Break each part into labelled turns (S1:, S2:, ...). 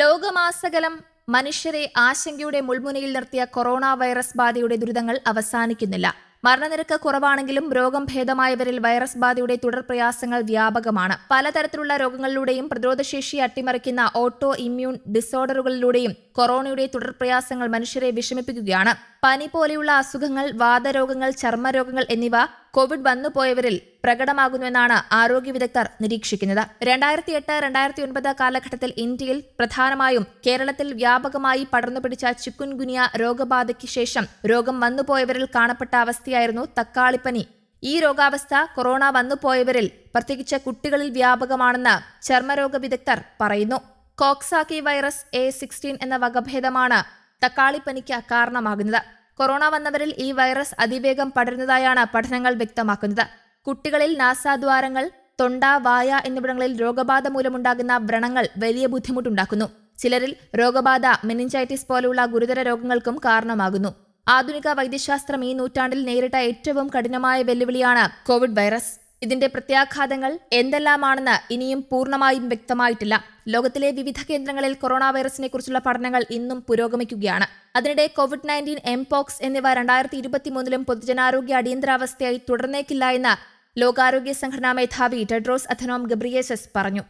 S1: ലോകമാസകലം മനുഷ്യരെ ആശങ്കയുടെ മുൾമുനയിൽ നിർത്തിയ കൊറോണ വൈറസ് ബാധയുടെ ദുരിതങ്ങൾ അവസാനിക്കുന്നില്ല മരണനിരക്ക് കുറവാണെങ്കിലും രോഗം ഭേദമായവരിൽ വൈറസ് ബാധയുടെ തുടർ പ്രയാസങ്ങൾ വ്യാപകമാണ് പലതരത്തിലുള്ള രോഗങ്ങളിലൂടെയും പ്രതിരോധശേഷി അട്ടിമറിക്കുന്ന ഓട്ടോ ഇമ്മ്യൂൺ ഡിസോർഡറുകളിലൂടെയും കൊറോണയുടെ തുടർ പ്രയാസങ്ങൾ മനുഷ്യരെ വിഷമിപ്പിക്കുകയാണ് പനി പോലെയുള്ള അസുഖങ്ങൾ വാതരോഗങ്ങൾ ചർമ്മരോഗങ്ങൾ എന്നിവ കോവിഡ് വന്നുപോയവരിൽ പ്രകടമാകുന്നുവെന്നാണ് ആരോഗ്യ വിദഗ്ധർ നിരീക്ഷിക്കുന്നത് രണ്ടായിരത്തി എട്ട് രണ്ടായിരത്തി ഒൻപത് കാലഘട്ടത്തിൽ ഇന്ത്യയിൽ പ്രധാനമായും കേരളത്തിൽ വ്യാപകമായി പടർന്നു പിടിച്ച ചിക്കുൻഗുനിയ രോഗബാധയ്ക്ക് ശേഷം രോഗം വന്നുപോയവരിൽ കാണപ്പെട്ട അവസ്ഥയായിരുന്നു തക്കാളിപ്പനി ഈ രോഗാവസ്ഥ കൊറോണ വന്നുപോയവരിൽ പ്രത്യേകിച്ച് കുട്ടികളിൽ വ്യാപകമാണെന്ന് ചർമ്മരോഗ വിദഗ്ധർ പറയുന്നു കോക്സാക്കി വൈറസ് എ സിക്സ്റ്റീൻ എന്ന വകഭേദമാണ് തക്കാളിപ്പനിക്ക് കാരണമാകുന്നത് കൊറോണ വന്നവരിൽ ഈ വൈറസ് അതിവേഗം പടരുന്നതായാണ് പഠനങ്ങൾ വ്യക്തമാക്കുന്നത് കുട്ടികളിൽ നാസാദ്വാരങ്ങൾ തൊണ്ട വായ എന്നിവിടങ്ങളിൽ രോഗബാധ മൂലമുണ്ടാകുന്ന വ്രണങ്ങൾ വലിയ ബുദ്ധിമുട്ടുണ്ടാക്കുന്നു ചിലരിൽ രോഗബാധ മെനിഞ്ചൈറ്റിസ് പോലുള്ള ഗുരുതര രോഗങ്ങൾക്കും കാരണമാകുന്നു ആധുനിക വൈദ്യശാസ്ത്രം ഈ നൂറ്റാണ്ടിൽ നേരിട്ട ഏറ്റവും കഠിനമായ വെല്ലുവിളിയാണ് കോവിഡ് വൈറസ് ഇതിന്റെ പ്രത്യാഘാതങ്ങൾ എന്തെല്ലാമാണെന്ന് ഇനിയും പൂർണ്ണമായും വ്യക്തമായിട്ടില്ല ലോകത്തിലെ വിവിധ കേന്ദ്രങ്ങളിൽ കൊറോണ വൈറസിനെ കുറിച്ചുള്ള പഠനങ്ങൾ ഇന്നും പുരോഗമിക്കുകയാണ് അതിനിടെ കോവിഡ് നയൻറ്റീൻ എംപോക്സ് എന്നിവ രണ്ടായിരത്തി മൂന്നിലും പൊതുജനാരോഗ്യ അടിയന്തരാവസ്ഥയായി തുടർന്നേക്കില്ല എന്ന് ലോകാരോഗ്യ സംഘടനാ മേധാവി ടെഡ്രോസ് അഥനോം ഗബ്രിയേസസ് പറഞ്ഞു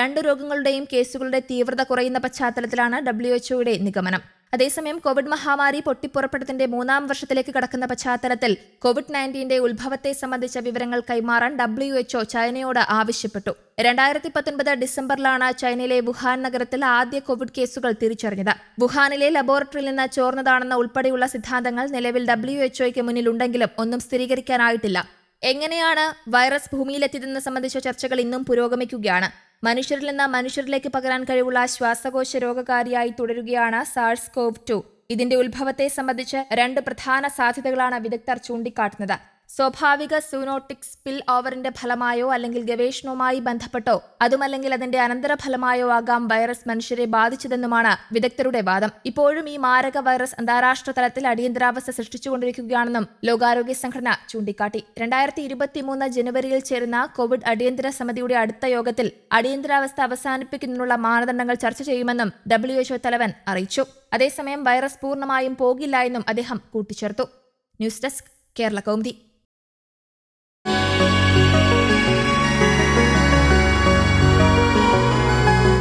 S1: രണ്ട് രോഗങ്ങളുടെയും കേസുകളുടെ തീവ്രത കുറയുന്ന പശ്ചാത്തലത്തിലാണ് ഡബ്ല്യു എച്ച്ഒയുടെ നിഗമനം അതേസമയം കോവിഡ് മഹാമാരി പൊട്ടിപ്പുറപ്പെട്ടതിന്റെ മൂന്നാം വർഷത്തിലേക്ക് കടക്കുന്ന പശ്ചാത്തലത്തിൽ കോവിഡ് നയൻറ്റീന്റെ ഉത്ഭവത്തെ സംബന്ധിച്ച വിവരങ്ങൾ കൈമാറാൻ ഡബ്ല്യു എച്ച്ഒ ചൈനയോട് ആവശ്യപ്പെട്ടു രണ്ടായിരത്തി പത്തൊൻപത് ഡിസംബറിലാണ് ചൈനയിലെ വുഹാൻ നഗരത്തിൽ ആദ്യ കോവിഡ് കേസുകൾ തിരിച്ചറിഞ്ഞത് വുഹാനിലെ ലബോറട്ടറിയിൽ നിന്ന് ചോർന്നതാണെന്ന ഉൾപ്പെടെയുള്ള സിദ്ധാന്തങ്ങൾ നിലവിൽ ഡബ്ല്യു എച്ച്ഒയ്ക്ക് മുന്നിലുണ്ടെങ്കിലും ഒന്നും സ്ഥിരീകരിക്കാനായിട്ടില്ല എങ്ങനെയാണ് വൈറസ് ഭൂമിയിലെത്തിയതെന്ന് സംബന്ധിച്ച ചർച്ചകൾ ഇന്നും പുരോഗമിക്കുകയാണ് മനുഷ്യരിൽ നിന്ന് മനുഷ്യരിലേക്ക് പകരാൻ കഴിവുള്ള ശ്വാസകോശ രോഗകാരിയായി തുടരുകയാണ് സാഴ്സ് കോവ് ടു ഇതിന്റെ ഉത്ഭവത്തെ സംബന്ധിച്ച് രണ്ട് പ്രധാന സാധ്യതകളാണ് വിദഗ്ധർ ചൂണ്ടിക്കാട്ടുന്നത് സ്വാഭാവിക സൂനോട്ടിക് സ്പിൽ ഓവറിന്റെ ഫലമായോ അല്ലെങ്കിൽ ഗവേഷണവുമായി ബന്ധപ്പെട്ടോ അതുമല്ലെങ്കിൽ അതിന്റെ അനന്തരഫലമായോ ആകാം വൈറസ് മനുഷ്യരെ ബാധിച്ചതെന്നുമാണ് വിദഗ്ധരുടെ വാദം ഇപ്പോഴും ഈ മാരക വൈറസ് അന്താരാഷ്ട്ര തലത്തിൽ അടിയന്തരാവസ്ഥ സൃഷ്ടിച്ചുകൊണ്ടിരിക്കുകയാണെന്നും ലോകാരോഗ്യ സംഘടന ചൂണ്ടിക്കാട്ടി രണ്ടായിരത്തി ഇരുപത്തിമൂന്ന് ജനുവരിയിൽ ചേരുന്ന കോവിഡ് അടിയന്തര സമിതിയുടെ അടുത്ത യോഗത്തിൽ അടിയന്തരാവസ്ഥ അവസാനിപ്പിക്കുന്നതിനുള്ള മാനദണ്ഡങ്ങൾ ചർച്ച ചെയ്യുമെന്നും എച്ച്ഒ തലവൻ അറിയിച്ചു അതേസമയം വൈറസ് പൂർണ്ണമായും പോകില്ല എന്നും അദ്ദേഹം കൂട്ടിച്ചേർത്തു ന്യൂസ് ഡെസ്ക് കേരള കൗമുദി